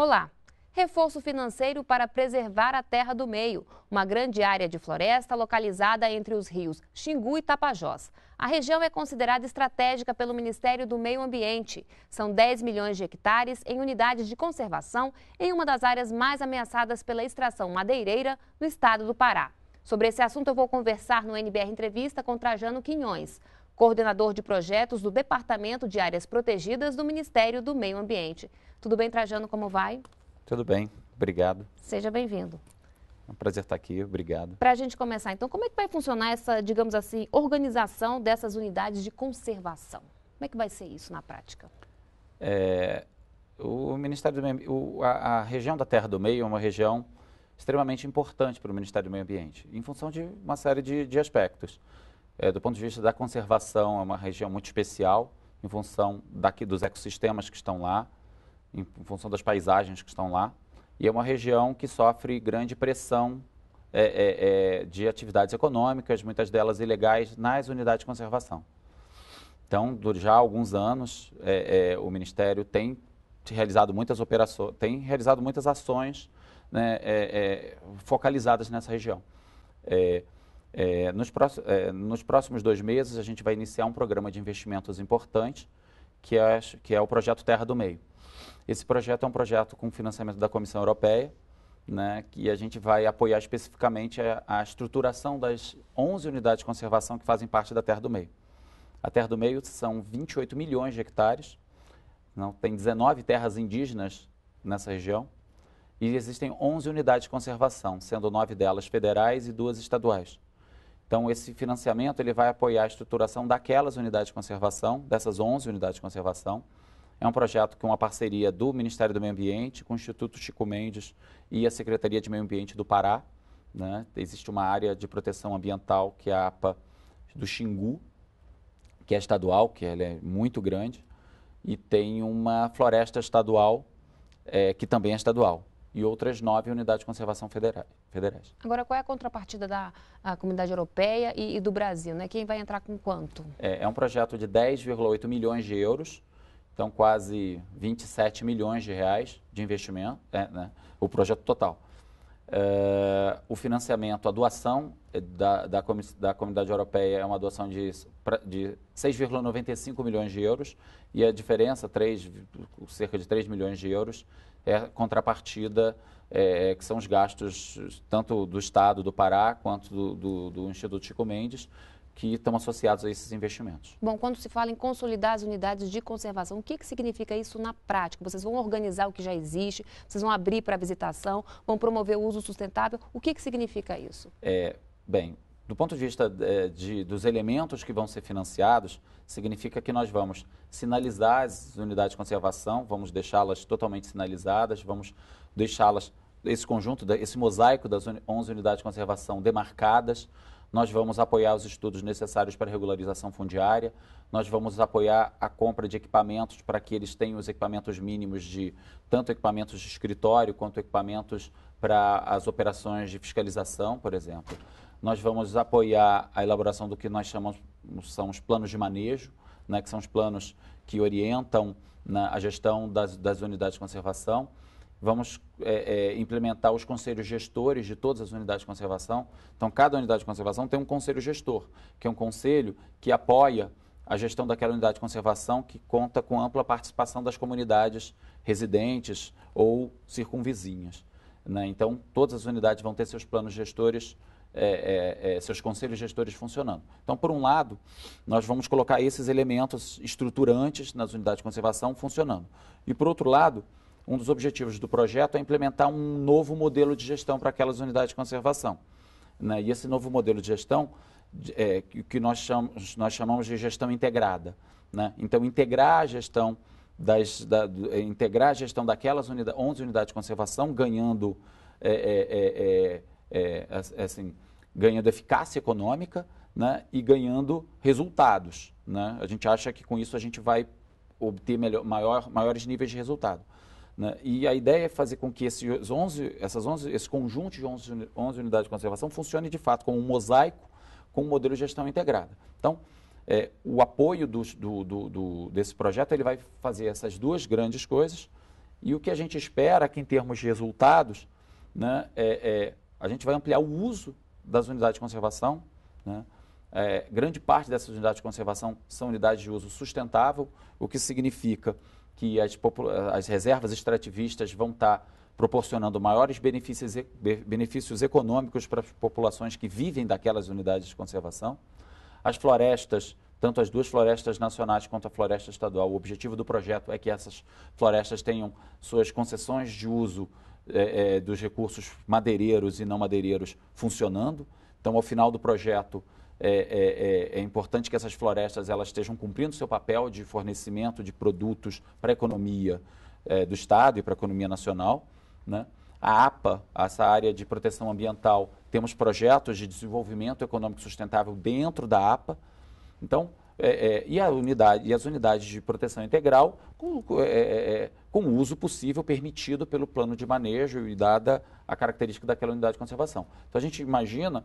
Olá! Reforço financeiro para preservar a terra do meio, uma grande área de floresta localizada entre os rios Xingu e Tapajós. A região é considerada estratégica pelo Ministério do Meio Ambiente. São 10 milhões de hectares em unidades de conservação em uma das áreas mais ameaçadas pela extração madeireira no estado do Pará. Sobre esse assunto, eu vou conversar no NBR Entrevista com Trajano Quinhões, coordenador de projetos do Departamento de Áreas Protegidas do Ministério do Meio Ambiente. Tudo bem, Trajano, como vai? Tudo bem, obrigado. Seja bem-vindo. É um prazer estar aqui, obrigado. Para a gente começar, então, como é que vai funcionar essa, digamos assim, organização dessas unidades de conservação? Como é que vai ser isso na prática? É, o Ministério do Meio o, a, a, região da Terra do Meio é uma região extremamente importante para o Ministério do Meio Ambiente, em função de uma série de, de aspectos. É, do ponto de vista da conservação, é uma região muito especial, em função daqui, dos ecossistemas que estão lá, em função das paisagens que estão lá. E é uma região que sofre grande pressão é, é, é, de atividades econômicas, muitas delas ilegais, nas unidades de conservação. Então, já há alguns anos, é, é, o Ministério tem realizado muitas operações, tem realizado muitas ações né, é, focalizadas nessa região. Nos, próximos, nos, próximos dois meses, a gente vai iniciar um programa de investimentos importante, que é, que é o projeto Terra do Meio. Esse projeto é um projeto com financiamento da Comissão Europeia, né, que a gente vai apoiar especificamente a, a, estruturação das 11 unidades de conservação que fazem parte da Terra do Meio. A Terra do Meio são 28 milhões de hectares, não, tem 19 terras indígenas nessa região, e existem 11 unidades de conservação, sendo nove delas federais e duas estaduais. Então, esse financiamento ele vai apoiar a estruturação daquelas unidades de conservação, dessas 11 unidades de conservação, é um projeto que é uma parceria do Ministério do Meio Ambiente com o Instituto Chico Mendes e a Secretaria de Meio Ambiente do Pará. Né? Existe uma área de proteção ambiental, que é a APA do Xingu, que é estadual, que ela é muito grande, e tem uma floresta estadual, é, que também é estadual, e outras nove unidades de conservação federais. Agora, qual é a contrapartida da a comunidade europeia e, e, do Brasil? Né? Quem vai entrar com quanto? É, é um projeto de 10,8 milhões de euros então, quase 27 milhões de reais de investimento, é né, o projeto total. É, o financiamento, a doação da, da, da, Comunidade Europeia é uma doação de, de 6,95 milhões de euros e a diferença, 3, cerca de 3 milhões de euros, é contrapartida, é, é, que são os gastos tanto do Estado do Pará quanto do, do, do Instituto Chico Mendes, que estão associados a esses investimentos. Bom, quando se fala em consolidar as unidades de conservação, o que, que significa isso na prática? Vocês vão organizar o que já existe, vocês vão abrir para visitação, vão promover o uso sustentável. O que, que significa isso? É, bem, do ponto de vista de, é, de, dos elementos que vão ser financiados, significa que nós vamos sinalizar as unidades de conservação, vamos deixá-las totalmente sinalizadas, vamos deixá-las, esse conjunto, esse mosaico das 11 unidades de conservação demarcadas, nós vamos apoiar os estudos necessários para regularização fundiária, nós vamos apoiar a compra de equipamentos para que eles tenham os equipamentos mínimos de tanto equipamentos de escritório quanto equipamentos para as operações de fiscalização, por exemplo. Nós vamos apoiar a elaboração do que nós chamamos são os planos de manejo, né, que são os planos que orientam na, né, a gestão das, das unidades de conservação. Vamos é, é, implementar os conselhos gestores de todas as unidades de conservação. Então, cada unidade de conservação tem um conselho gestor, que é um conselho que apoia a gestão daquela unidade de conservação, que conta com ampla participação das comunidades residentes ou circunvizinhas. Né? Então, todas as unidades vão ter seus planos gestores é, é, é, seus conselhos gestores funcionando. Então, por um lado, nós vamos colocar esses elementos estruturantes nas unidades de conservação funcionando. E, por outro lado, um dos objetivos do projeto é implementar um novo modelo de gestão para aquelas unidades de conservação. Né? E esse novo modelo de gestão, é, que nós chamamos, nós chamamos de gestão integrada. Né? Então, integrar a gestão das, da, é, integrar a gestão daquelas unidade, 11 unidades de conservação, ganhando, é, é, é, é, assim, ganhando eficácia econômica né? e ganhando resultados. Né? A gente acha que com isso a gente vai obter melhor, maior, maiores níveis de resultado. Né? E a ideia é fazer com que esses 11, essas 11, esse conjunto de 11, 11 unidades de conservação funcione de fato como um mosaico com um modelo de gestão integrada. Então, é, o apoio do, do, do, desse projeto ele vai fazer essas duas grandes coisas e o que a gente espera que em termos de resultados né, é, é, a gente vai ampliar o uso das unidades de conservação. Né? É, grande parte dessas unidades de conservação são unidades de uso sustentável, o que significa que as, as reservas extrativistas vão estar tá proporcionando maiores benefícios, benefícios econômicos para as populações que vivem daquelas unidades de conservação. As florestas, tanto as duas florestas nacionais quanto a floresta estadual, o objetivo do projeto é que essas florestas tenham suas concessões de uso é, é, dos recursos madeireiros e não madeireiros funcionando. Então, ao final do projeto, é, é, é, é, importante que essas florestas elas estejam cumprindo seu papel de fornecimento de produtos para a economia é, do Estado e para a economia nacional. Né? A APA, essa área de proteção ambiental, temos projetos de desenvolvimento econômico sustentável dentro da APA. Então, é, é, e, a unidade, e as unidades de proteção integral com, com o uso possível permitido pelo plano de manejo e dada a característica daquela unidade de conservação. Então, a gente imagina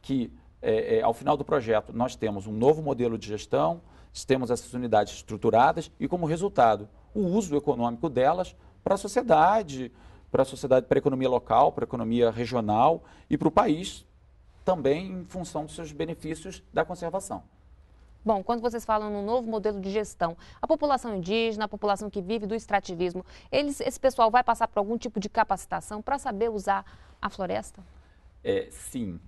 que é, é, ao final do projeto, nós temos um novo modelo de gestão, temos essas unidades estruturadas e, como resultado, o uso econômico delas para a sociedade, para a sociedade, para a economia local, para a economia regional e para o país, também em função dos seus benefícios da conservação. Bom, quando vocês falam no novo modelo de gestão, a população indígena, a população que vive do extrativismo, eles, esse pessoal vai passar por algum tipo de capacitação para saber usar a floresta? É, sim,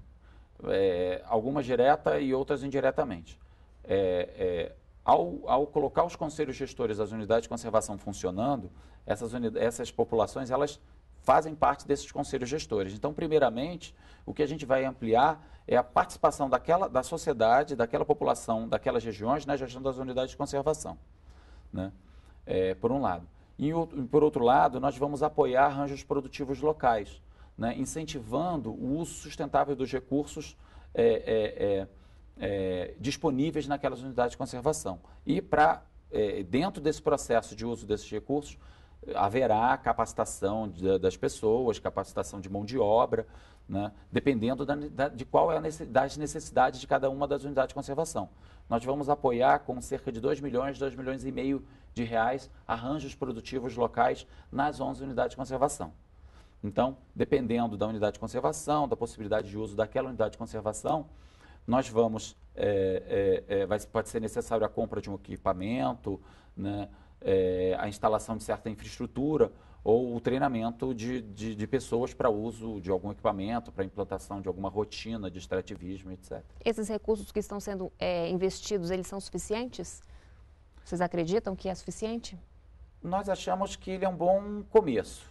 é, algumas direta e outras indiretamente. É, é, ao, ao, colocar os conselhos gestores das unidades de conservação funcionando, essas, essas populações elas fazem parte desses conselhos gestores. Então, primeiramente, o que a gente vai ampliar é a participação daquela, da sociedade, daquela população, daquelas regiões na gestão das unidades de conservação, né? É, por um lado. E, por outro lado, nós vamos apoiar arranjos produtivos locais né, incentivando o uso sustentável dos recursos é, é, é, é disponíveis naquelas unidades de conservação. E para, é, dentro desse processo de uso desses recursos, haverá capacitação de, das pessoas, capacitação de mão de obra, né, dependendo da, da, de qual é a necessidade, de cada uma das unidades de conservação. Nós vamos apoiar com cerca de 2 milhões, 2 milhões e meio de reais arranjos produtivos locais nas 11 unidades de conservação. Então, dependendo da unidade de conservação, da possibilidade de uso daquela unidade de conservação, nós vamos, é, é, é, vai, pode ser necessário a compra de um equipamento, né, é, a instalação de certa infraestrutura ou o treinamento de, de, de pessoas para uso de algum equipamento, para implantação de alguma rotina de extrativismo, etc. Esses recursos que estão sendo é, investidos, eles são suficientes? Vocês acreditam que é suficiente? Nós achamos que ele é um bom começo,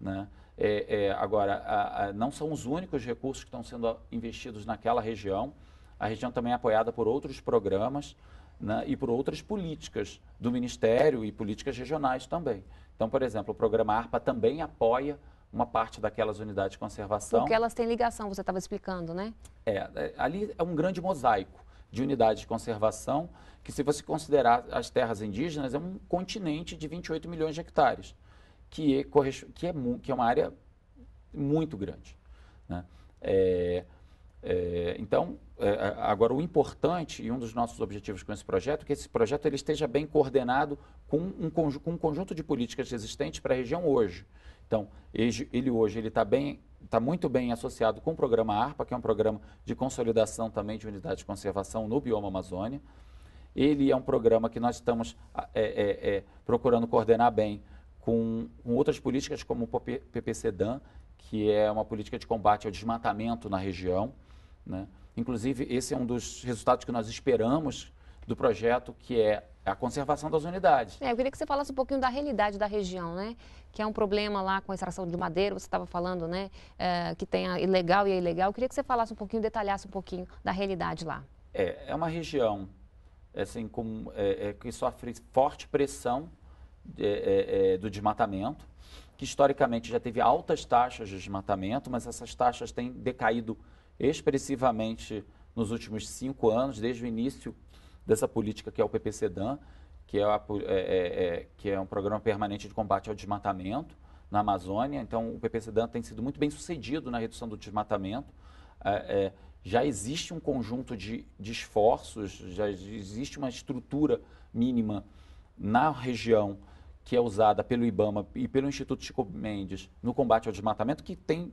né? É, é, agora, a, a, não são os únicos recursos que estão sendo investidos naquela região. A região também é apoiada por outros programas né, e por outras políticas do Ministério e políticas regionais também. Então, por exemplo, o programa ARPA também apoia uma parte daquelas unidades de conservação. Porque elas têm ligação, você estava explicando, né? É, é, ali é um grande mosaico de unidades de conservação, que se você considerar as terras indígenas, é um continente de 28 milhões de hectares que é, que é, que é uma área muito grande. Né? É, é, então, é, é, agora o importante e um dos nossos objetivos com esse projeto é que esse projeto ele esteja bem coordenado com um, com um conjunto de políticas existentes para a região hoje. Então, ele hoje ele está bem está muito bem associado com o programa ARPA, que é um programa de consolidação também de unidades de conservação no bioma Amazônia. Ele é um programa que nós estamos é, é, é, procurando coordenar bem com, com outras políticas como o PPCDAN, que é uma política de combate ao desmatamento na região. Né? Inclusive, esse é um dos resultados que nós esperamos do projeto, que é a conservação das unidades. É, eu queria que você falasse um pouquinho da realidade da região, né? Que é um problema lá com a extração de madeira, você estava falando, né? É, que tem a ilegal e a ilegal. Eu queria que você falasse um pouquinho, detalhasse um pouquinho da realidade lá. É, é uma região assim, com, é, é que sofre forte pressão é, é, é, do desmatamento, que historicamente já teve altas taxas de desmatamento, mas essas taxas têm decaído expressivamente nos últimos cinco anos, desde o início dessa política que é o PPCDAN, que é, a, é, é, é, que é um programa permanente de combate ao desmatamento na Amazônia. Então, o PPCDAN tem sido muito bem sucedido na redução do desmatamento. já existe um conjunto de, de esforços, já existe uma estrutura mínima na região que é usada pelo IBAMA e pelo Instituto Chico Mendes no combate ao desmatamento, que tem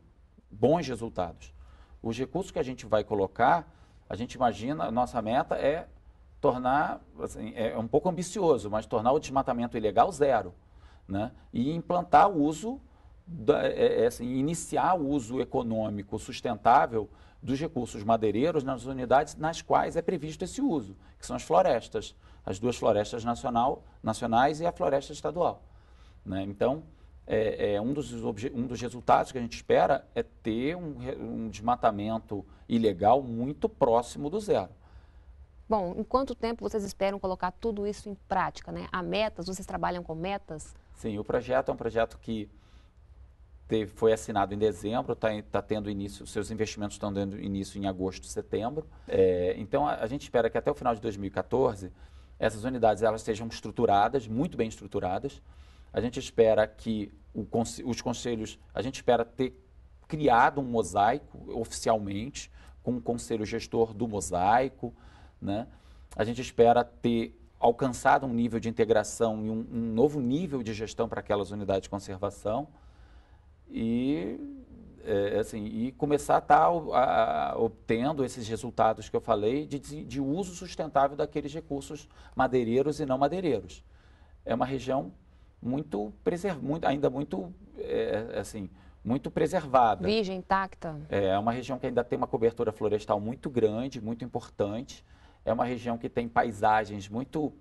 bons resultados. Os recursos que a gente vai colocar, a gente imagina, a nossa meta é tornar, assim, é um pouco ambicioso, mas tornar o desmatamento ilegal zero. Né? E implantar o uso, da, é, é, é assim, iniciar o uso econômico sustentável dos recursos madeireiros nas unidades nas quais é previsto esse uso, que são as florestas as duas florestas nacional, nacionais e a floresta estadual. Né? Então, é, é um, dos um dos resultados que a gente espera é ter um, um desmatamento ilegal muito próximo do zero. Bom, em quanto tempo vocês esperam colocar tudo isso em prática? Né? Há metas? Vocês trabalham com metas? Sim, o projeto é um projeto que teve, foi assinado em dezembro, está tá tendo início, seus investimentos estão dando início em agosto, setembro. É, então, a, a, gente espera que até o final de 2014 essas unidades elas sejam estruturadas, muito bem estruturadas. A gente espera que os conselhos, a gente espera ter criado um mosaico oficialmente, com o um conselho gestor do mosaico. Né? A gente espera ter alcançado um nível de integração e um, um novo nível de gestão para aquelas unidades de conservação. E é, é, assim, e começar a estar tá a, a, obtendo esses resultados que eu falei de, de uso sustentável daqueles recursos madeireiros e não madeireiros. É uma região muito, preserv, muito ainda muito é, assim muito preservada. Virgem, intacta. É, é uma região que ainda tem uma cobertura florestal muito grande, muito importante. É uma região que tem paisagens muito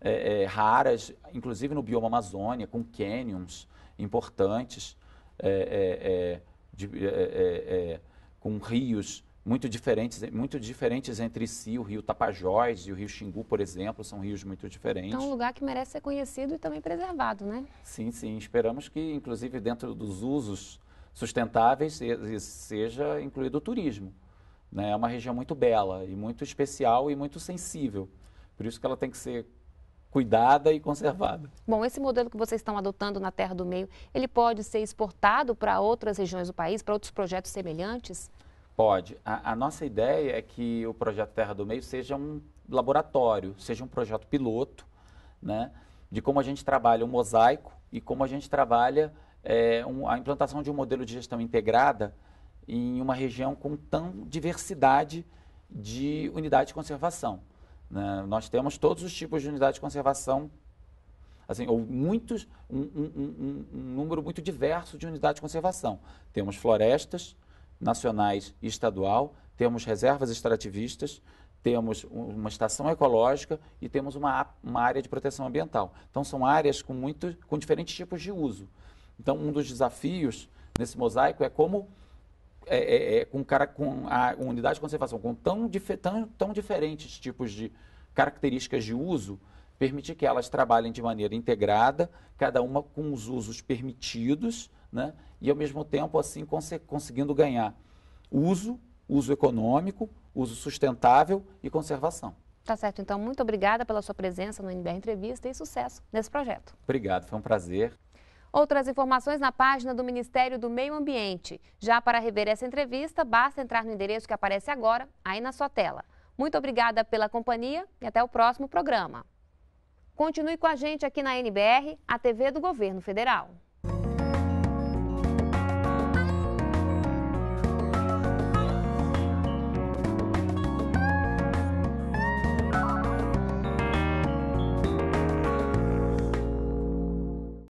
é, é, raras, inclusive no bioma Amazônia, com cânions importantes. É, é de, é é, é, é, com rios muito diferentes, muito diferentes entre si, o rio Tapajós e o rio Xingu, por exemplo, são rios muito diferentes. Então, um lugar que merece ser conhecido e também preservado, né? Sim, sim. Esperamos que, inclusive, dentro dos usos sustentáveis, seja incluído o turismo. Né? É uma região muito bela e muito especial e muito sensível. Por isso que ela tem que ser cuidada e conservada. Bom, esse modelo que vocês estão adotando na Terra do Meio, ele pode ser exportado para outras regiões do país, para outros projetos semelhantes? Pode. A, a, nossa ideia é que o projeto Terra do Meio seja um laboratório, seja um projeto piloto, né, de como a gente trabalha um mosaico e como a gente trabalha é, um, a implantação de um modelo de gestão integrada em uma região com tão diversidade de unidades de conservação. Né? Nós temos todos os tipos de unidade de conservação, assim, ou muitos, um, um, um, um número muito diverso de unidades de conservação. Temos florestas nacionais e estadual, temos reservas extrativistas, temos uma estação ecológica e temos uma, uma área de proteção ambiental. Então, são áreas com, muito, com diferentes tipos de uso. Então, um dos desafios nesse mosaico é como é, é, é, com, cara, com a unidade de conservação com tão, dif tão, tão diferentes tipos de características de uso, permitir que elas trabalhem de maneira integrada, cada uma com os usos permitidos, né? e ao mesmo tempo assim cons conseguindo ganhar uso, uso econômico, uso sustentável e conservação. Tá certo, então muito obrigada pela sua presença no NBR Entrevista e sucesso nesse projeto. Obrigado, foi um prazer. Outras informações na página do Ministério do Meio Ambiente. Já para rever essa entrevista, basta entrar no endereço que aparece agora, aí na sua tela. Muito obrigada pela companhia e até o próximo programa. Continue com a gente aqui na NBR, a TV do Governo Federal.